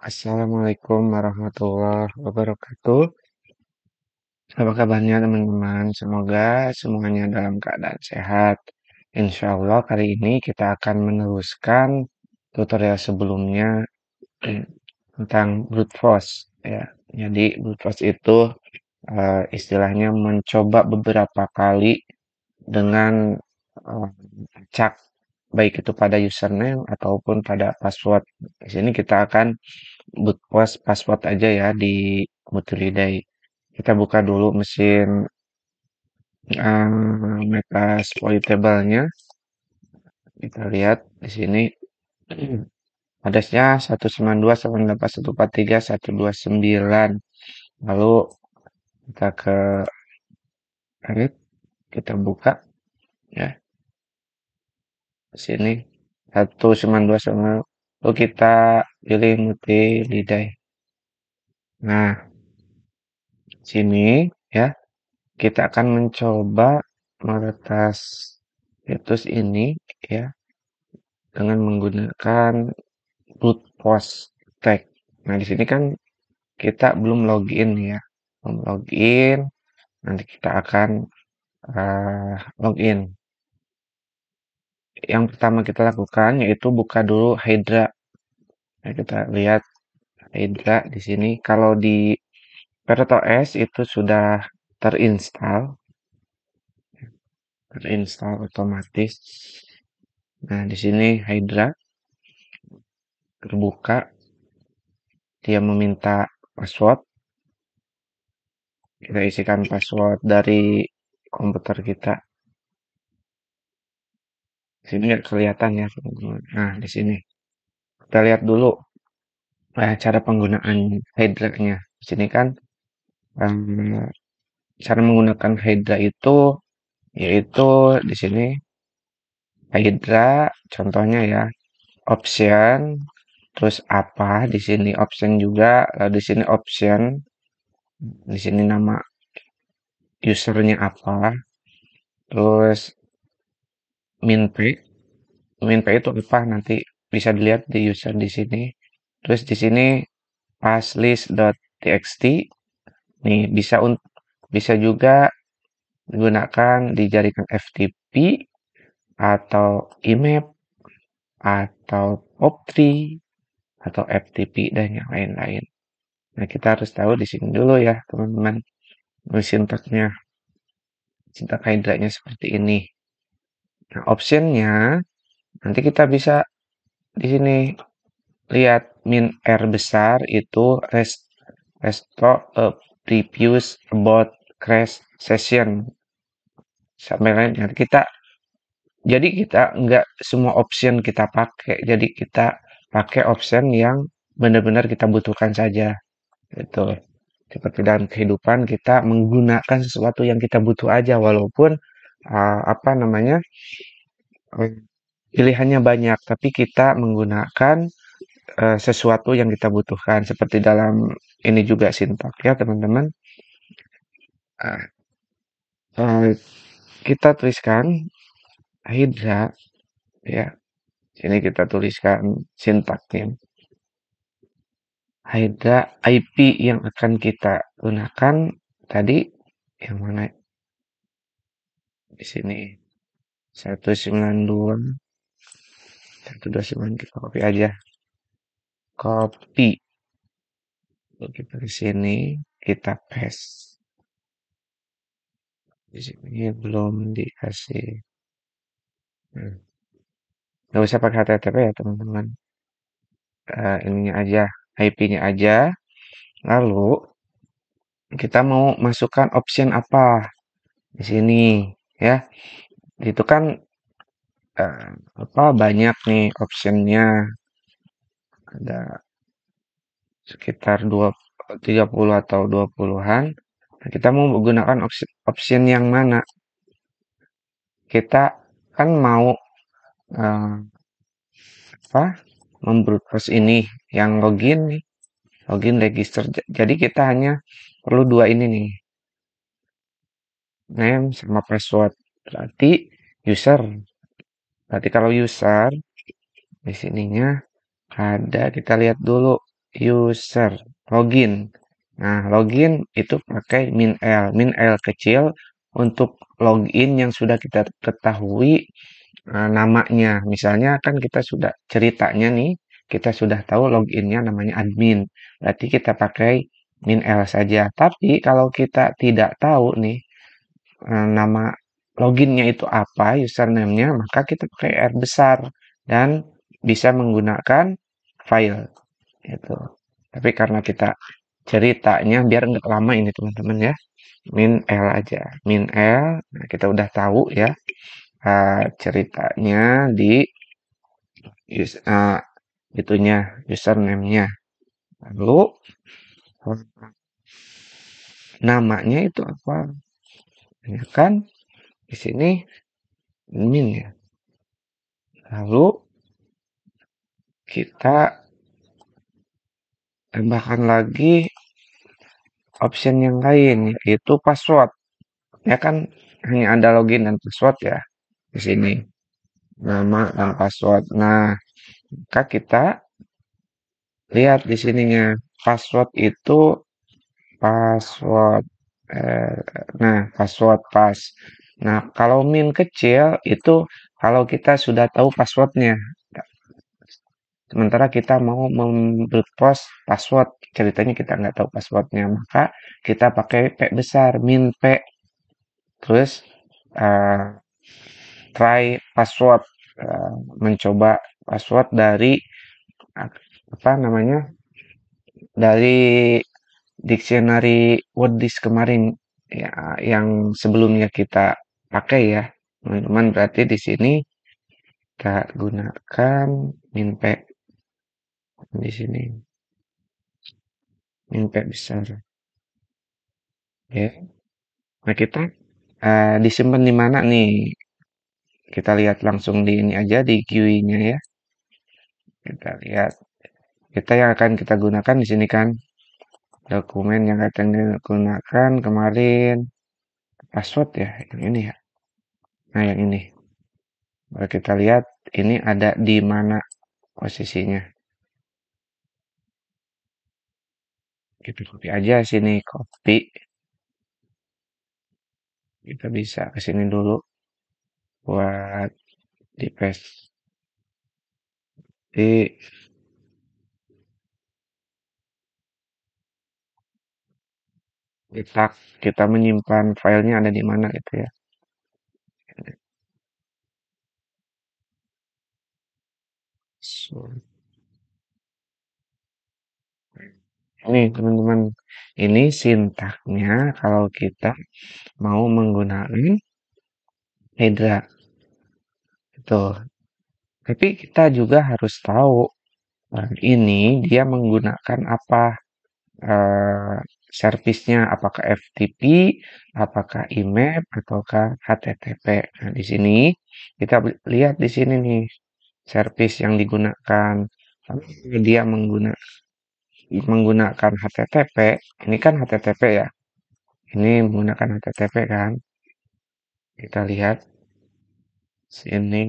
Assalamualaikum warahmatullahi wabarakatuh. Apa kabarnya teman-teman? Semoga semuanya dalam keadaan sehat. Insya Allah kali ini kita akan meneruskan tutorial sebelumnya eh, tentang brute force. Ya, jadi brute force itu eh, istilahnya mencoba beberapa kali dengan uh, acak baik itu pada username ataupun pada password. Di sini kita akan request password aja ya di Mutiliday. Kita buka dulu mesin uh, meta table nya Kita lihat di sini addressnya 192.181.43.129 lalu kita ke edit kita buka ya sini satu sembilan dua sama lalu oh, kita pilih multi lidah nah sini ya kita akan mencoba meretas situs ini ya dengan menggunakan brute force tag Nah di sini kan kita belum login ya, belum login. Nanti kita akan uh, login yang pertama kita lakukan yaitu buka dulu Hydra. Nah, kita lihat Hydra di sini. Kalau di Parrot OS itu sudah terinstall. Terinstall otomatis. Nah, di sini Hydra terbuka. Dia meminta password. Kita isikan password dari komputer kita sini nggak kelihatan ya nah di sini kita lihat dulu eh, cara penggunaan headernya di sini kan um, cara menggunakan Hydra itu yaitu di sini Hydra contohnya ya option terus apa di sini option juga lalu di sini option di sini nama usernya apa terus min P itu apa nanti bisa dilihat di user di sini terus di sini pas list.txt nih bisa bisa juga digunakan di jaringan FTP atau IMAP atau POP3 atau FTP dan yang lain-lain. Nah, kita harus tahu di sini dulu ya, teman-teman. Mesin Sintaknya, Cinta kaidranya seperti ini. Nah, optionnya nanti kita bisa di sini lihat min R besar itu rest, restore eh, a previous about crash session sampai lain nanti kita jadi kita nggak semua option kita pakai jadi kita pakai option yang benar-benar kita butuhkan saja Itu seperti dalam kehidupan kita menggunakan sesuatu yang kita butuh aja walaupun uh, apa namanya eh, pilihannya banyak, tapi kita menggunakan uh, sesuatu yang kita butuhkan seperti dalam ini juga sintak ya teman-teman. Uh, uh, kita tuliskan hidra ya. Ini kita tuliskan sintaknya. Hidra IP yang akan kita gunakan tadi yang mana di sini satu satu sembilan dua sembilan kita copy aja copy kita di sini kita paste di sini belum dikasih hmm. nggak usah pakai HTTP ya teman-teman uh, ininya aja IP-nya aja lalu kita mau masukkan option apa di sini ya itu kan eh, apa banyak nih optionnya ada sekitar tiga 30 atau 20-an nah, kita mau menggunakan opsi, option yang mana kita kan mau eh, apa Membrutus ini yang login nih login register jadi kita hanya perlu dua ini nih name sama password. Berarti user. Berarti kalau user di sininya ada kita lihat dulu user login. Nah, login itu pakai min L. Min L kecil untuk login yang sudah kita ketahui uh, namanya. Misalnya kan kita sudah ceritanya nih, kita sudah tahu loginnya namanya admin. Berarti kita pakai min L saja. Tapi kalau kita tidak tahu nih Eh, nama loginnya itu apa, username-nya, maka kita pakai R besar dan bisa menggunakan file. Itu. Tapi karena kita ceritanya biar nggak lama ini teman-teman ya. Min L aja. Min L, nah, kita udah tahu ya uh, ceritanya di us, uh, itunya username-nya. Lalu namanya itu apa? ya kan di sini min ya lalu kita tambahkan lagi option yang lain yaitu password ya kan hanya ada login dan password ya di sini nama dan password nah maka kita lihat di sininya password itu password Eh, nah password pas nah kalau min kecil itu kalau kita sudah tahu passwordnya sementara kita mau memperpos password ceritanya kita nggak tahu passwordnya maka kita pakai p besar min p terus uh, try password uh, mencoba password dari apa namanya dari dictionary list kemarin ya yang sebelumnya kita pakai ya teman-teman berarti di sini kita gunakan minpek di sini minpack besar ya nah kita uh, disimpan di mana nih kita lihat langsung di ini aja di QI nya ya kita lihat kita yang akan kita gunakan di sini kan dokumen yang katanya gunakan kemarin password ya yang ini ya nah yang ini Baru kita lihat ini ada di mana posisinya kita copy aja sini copy kita bisa ke sini dulu buat di paste di Kita kita menyimpan filenya ada di mana gitu ya. So. Ini teman-teman, ini sintaknya kalau kita mau menggunakan Hydra. Itu. Tapi kita juga harus tahu eh, ini dia menggunakan apa eh, servisnya apakah FTP, apakah IMAP, ataukah HTTP. Nah, di sini kita lihat di sini nih servis yang digunakan. Lalu dia menggunakan menggunakan HTTP, ini kan HTTP ya. Ini menggunakan HTTP kan. Kita lihat sini.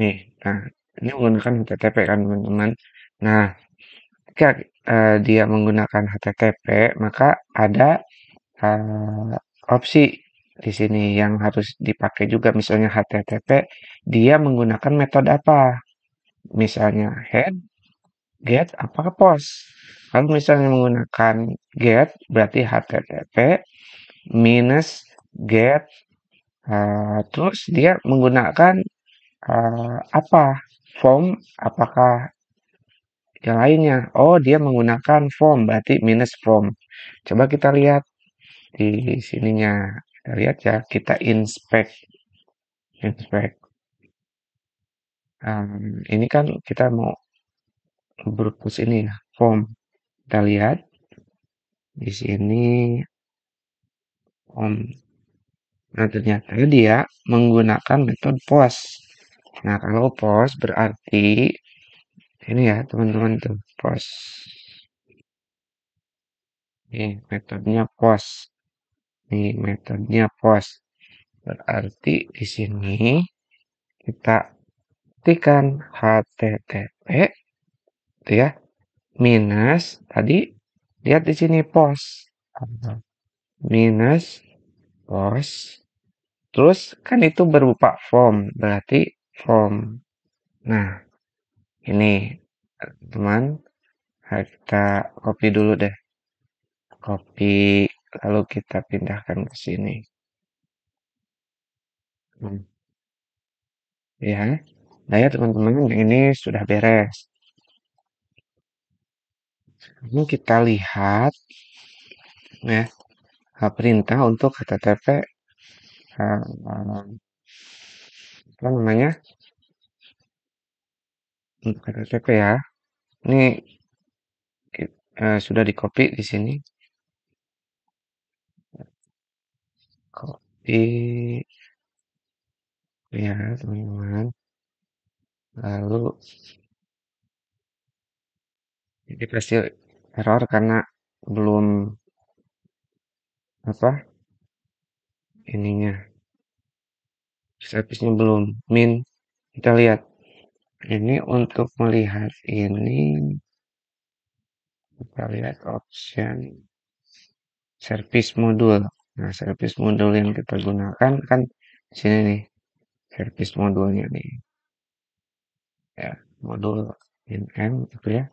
Nih, nah, ini menggunakan HTTP kan, teman-teman. Nah, ketika uh, dia menggunakan HTTP maka ada uh, opsi di sini yang harus dipakai juga misalnya HTTP dia menggunakan metode apa misalnya head get apa post kalau misalnya menggunakan get berarti HTTP minus get uh, terus dia menggunakan uh, apa form apakah yang lainnya. Oh, dia menggunakan form berarti minus form. Coba kita lihat di sininya. Kita lihat ya, kita inspect. Inspect. Um, ini kan kita mau berpus ini ya, form. Kita lihat di sini form. Nah, ternyata dia menggunakan metode post. Nah, kalau post berarti ini ya teman-teman tuh pos ini metodenya pos ini metodenya pos berarti di sini kita ketikkan http itu ya minus tadi lihat di sini pos minus pos terus kan itu berupa form berarti form nah ini teman kita copy dulu deh copy lalu kita pindahkan ke sini hmm. ya nah ya teman-teman ini sudah beres ini kita lihat ya perintah untuk HTTP eh, apa namanya untuk OTP ya. Ini, eh, sudah di-copy di sini. Copy. Ya, teman-teman. Lalu jadi pasti error karena belum apa, ininya, service-nya belum min. Kita lihat ini untuk melihat ini kita lihat option service module nah service module yang kita gunakan kan di sini nih service modulnya nih ya modul in m gitu ya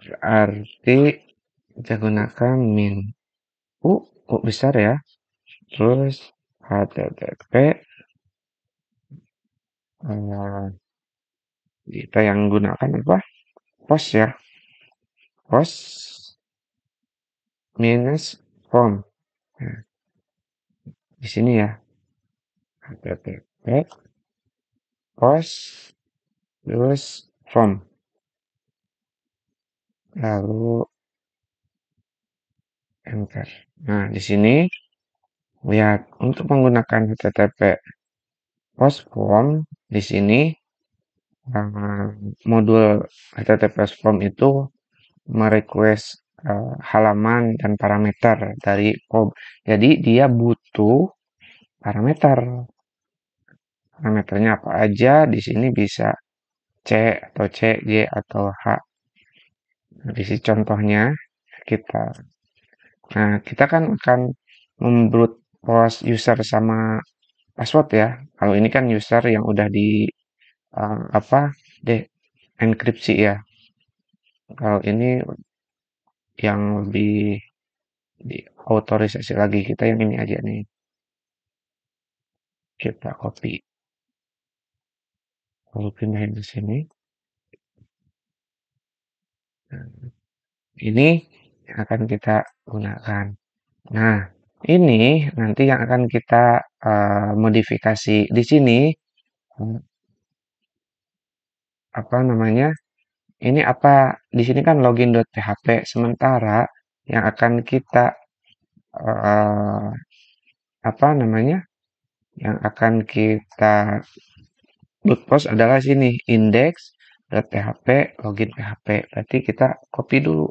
berarti kita gunakan min u u besar ya terus http uh, eh, kita yang gunakan apa post ya post minus form nah, di sini ya http post terus form lalu enter nah di sini lihat untuk menggunakan http post form di sini uh, modul HTTPS form itu merequest eh, halaman dan parameter dari form. Jadi dia butuh parameter. Parameternya apa aja di sini bisa C atau C, Y atau H. Nah, di sini contohnya kita. Nah, kita kan akan membrut post user sama password ya. Kalau ini kan user yang udah di um, apa de enkripsi ya kalau ini yang lebih di autorisasi lagi kita yang ini aja nih kita copy lalu pindahin ke sini nah, ini yang akan kita gunakan nah ini nanti yang akan kita uh, modifikasi di sini apa namanya? Ini apa di sini kan login.php sementara yang akan kita uh, apa namanya? yang akan kita post adalah sini index.php login php berarti kita copy dulu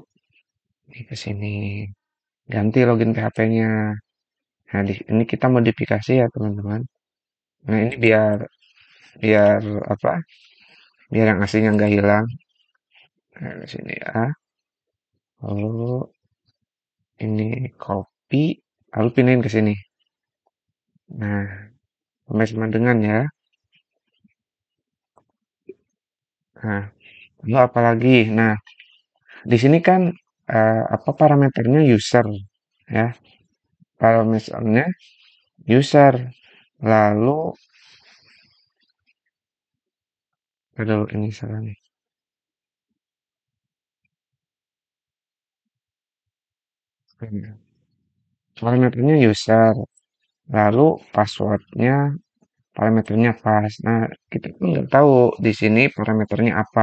ini ke sini ganti login php-nya nah di, ini kita modifikasi ya teman-teman nah ini biar biar apa biar yang aslinya nggak hilang nah, di sini ya lalu ini copy lalu pindahin ke sini nah sampai sama dengan ya nah lalu apalagi nah di sini kan eh, apa parameternya user ya Kalau misalnya user lalu kalau ini salah nih. Iya. Parameternya user, lalu passwordnya, parameternya pas. Nah, kita kan nggak tahu di sini parameternya apa,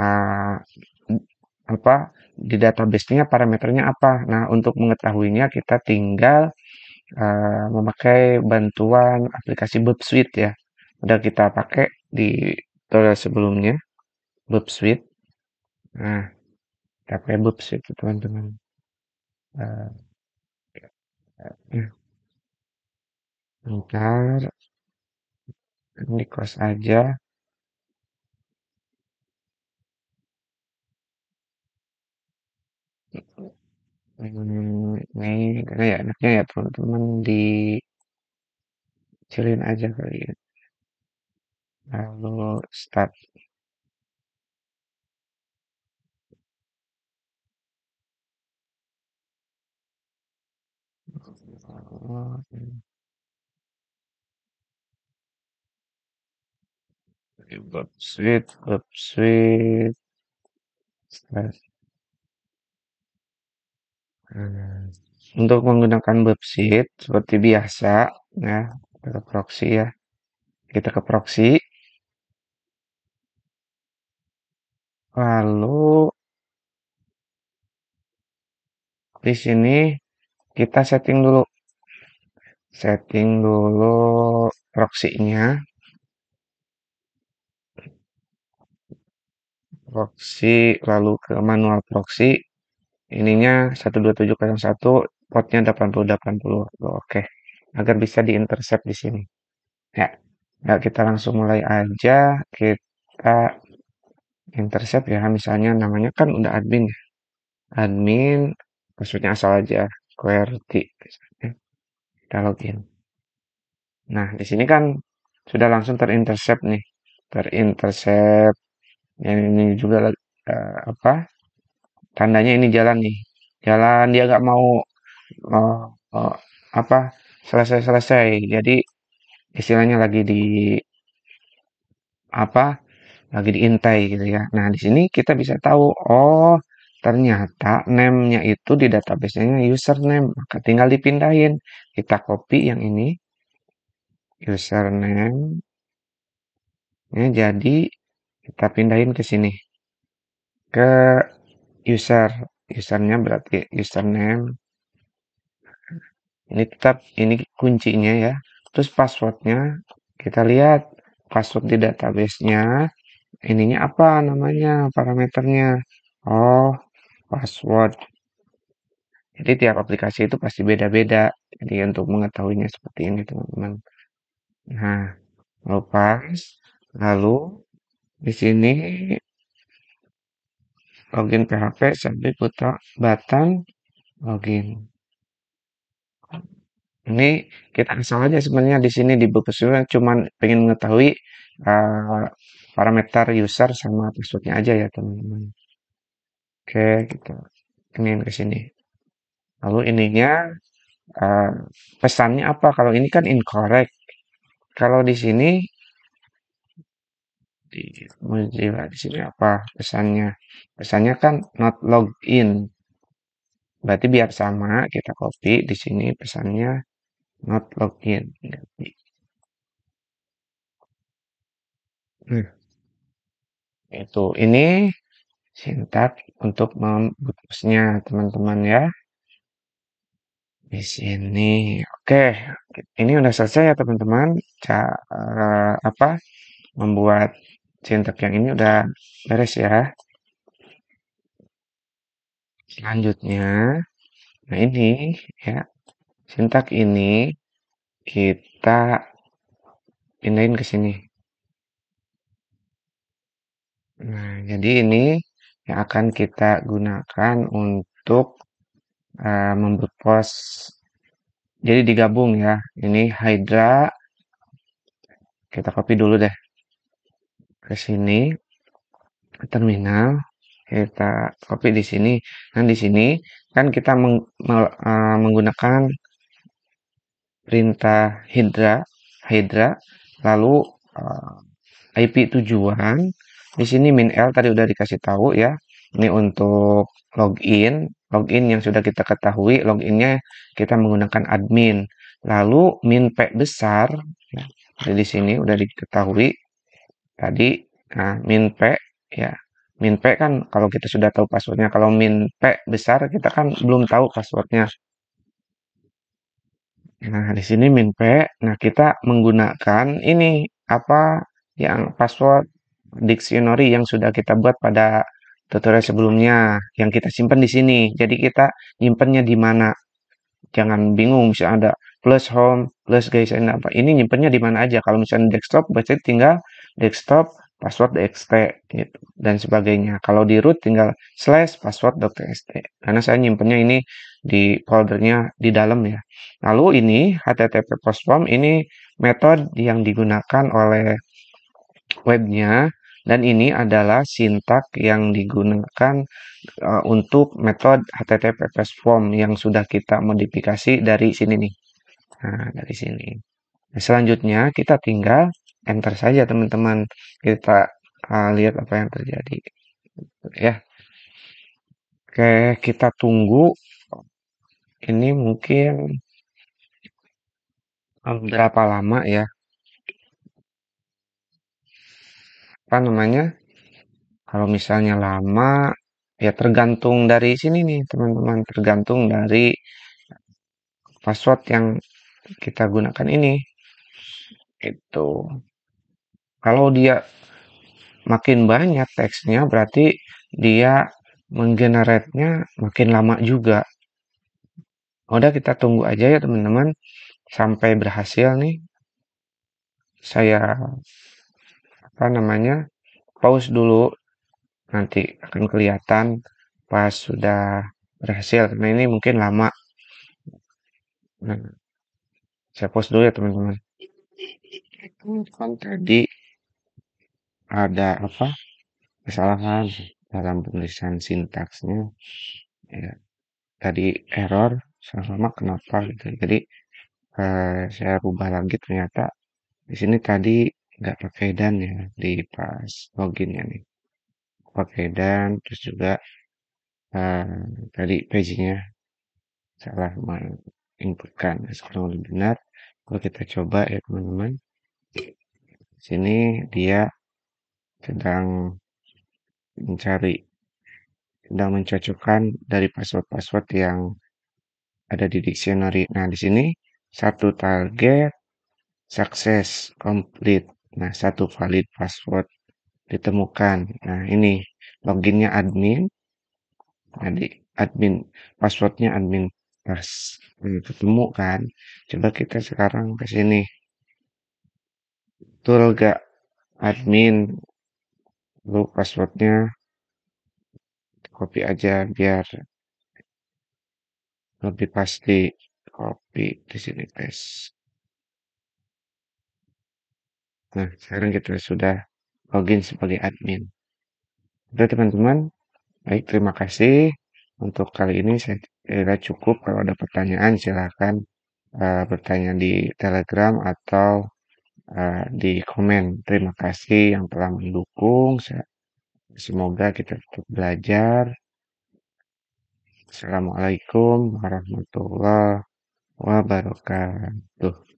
uh, apa, di database-nya parameternya apa. Nah, untuk mengetahuinya kita tinggal, uh, memakai bantuan aplikasi Bob Suite ya, udah kita pakai di tutorial sebelumnya Bob sweet nah kita pakai Bob sweep teman-teman eh, eh, eh. bentar ini close aja hmm, ini karena ya ya teman-teman dicilin aja kali ya lalu start Bob Sweet, Bob Sweet, hmm. Untuk menggunakan Bob seperti biasa, ya, kita ke proxy ya. Kita ke proxy, Lalu di sini kita setting dulu setting dulu proxy-nya proxy lalu ke manual proxy ininya 12701 portnya 8080 oke agar bisa diintercept di sini ya nah, kita langsung mulai aja kita intercept ya misalnya namanya kan udah admin ya admin maksudnya asal aja qwerty misalnya. kita login nah di sini kan sudah langsung terintercept nih terintercept yang ini juga uh, apa tandanya ini jalan nih jalan dia nggak mau uh, uh, apa selesai selesai jadi istilahnya lagi di apa lagi diintai gitu ya. Nah, di sini kita bisa tahu, oh ternyata name-nya itu di database-nya username. Maka tinggal dipindahin. Kita copy yang ini, username. jadi kita pindahin ke sini. Ke user. Usernya berarti username. Ini tetap, ini kuncinya ya. Terus passwordnya, kita lihat password di database-nya ininya apa namanya parameternya oh password jadi tiap aplikasi itu pasti beda-beda jadi untuk mengetahuinya seperti ini teman-teman nah lupa. lalu di sini login PHP sampai putar button login ini kita asal aja sebenarnya di sini di buku cuman pengen mengetahui uh, parameter user sama passwordnya aja ya teman-teman oke kita gitu. ingin ke sini lalu ininya uh, pesannya apa kalau ini kan incorrect kalau di sini di Mozilla di sini apa pesannya pesannya kan not login berarti biar sama kita copy di sini pesannya not login ganti hmm itu ini sintak untuk membungkusnya teman-teman ya di sini oke ini udah selesai ya teman-teman cara apa membuat sintak yang ini udah beres ya selanjutnya nah ini ya sintak ini kita pindahin ke sini Nah, jadi ini yang akan kita gunakan untuk uh, membuat pos. Jadi digabung ya, ini hydra kita copy dulu deh. Ke sini, ke terminal, kita copy di sini. Nah, di sini kan kita meng me uh, eh, menggunakan perintah hydra hydra lalu uh, eh, IP tujuan di sini min L tadi udah dikasih tahu ya. Ini untuk login, login yang sudah kita ketahui, loginnya kita menggunakan admin. Lalu min P besar, ya, di sini udah diketahui tadi, nah, min P ya. Min P kan kalau kita sudah tahu passwordnya, kalau min P besar kita kan belum tahu passwordnya. Nah, di sini min P, nah kita menggunakan ini apa yang password dictionary yang sudah kita buat pada tutorial sebelumnya yang kita simpan di sini. Jadi kita nyimpannya di mana. Jangan bingung misalnya ada plus home, plus guys ini apa. Ini nyimpannya di mana aja. Kalau misalnya desktop berarti tinggal desktop password .txt gitu dan sebagainya. Kalau di root tinggal slash password .txt. Karena saya nyimpannya ini di foldernya di dalam ya. Lalu ini http postform ini metode yang digunakan oleh webnya dan ini adalah sintak yang digunakan uh, untuk metode HTTPS form yang sudah kita modifikasi dari sini nih. Nah, dari sini. Nah, selanjutnya kita tinggal enter saja teman-teman. Kita uh, lihat apa yang terjadi. Ya. Oke, kita tunggu. Ini mungkin oh, berapa lama ya apa namanya, kalau misalnya lama, ya tergantung dari sini nih teman-teman, tergantung dari password yang kita gunakan ini. Itu. Kalau dia makin banyak teksnya berarti dia menggenerate makin lama juga. Udah kita tunggu aja ya teman-teman sampai berhasil nih. Saya apa namanya pause dulu nanti akan kelihatan pas sudah berhasil karena ini mungkin lama nah saya pause dulu ya teman-teman kan tadi ada apa kesalahan dalam penulisan sintaksnya ya tadi error sama kenapa gitu jadi eh, saya rubah lagi ternyata di sini tadi nggak pakai dan ya di pas login loginnya nih pakai dan terus juga uh, tadi page-nya salah menginputkan nah, sekarang lebih benar kalau kita coba ya teman-teman sini dia sedang mencari sedang mencocokkan dari password-password yang ada di dictionary. Nah, di sini satu target sukses complete Nah, satu valid password ditemukan. Nah, ini loginnya admin. nanti admin passwordnya admin pas hmm, ketemu kan? Coba kita sekarang ke sini. Betul gak admin? Lu passwordnya copy aja biar lebih pasti. Copy di sini paste. Nah, sekarang kita sudah login sebagai admin. Oke teman-teman, baik terima kasih. Untuk kali ini saya kira cukup. Kalau ada pertanyaan silahkan uh, eh, bertanya di Telegram atau uh, di komen. Terima kasih yang telah mendukung. Semoga kita tetap belajar. Assalamualaikum warahmatullahi wabarakatuh.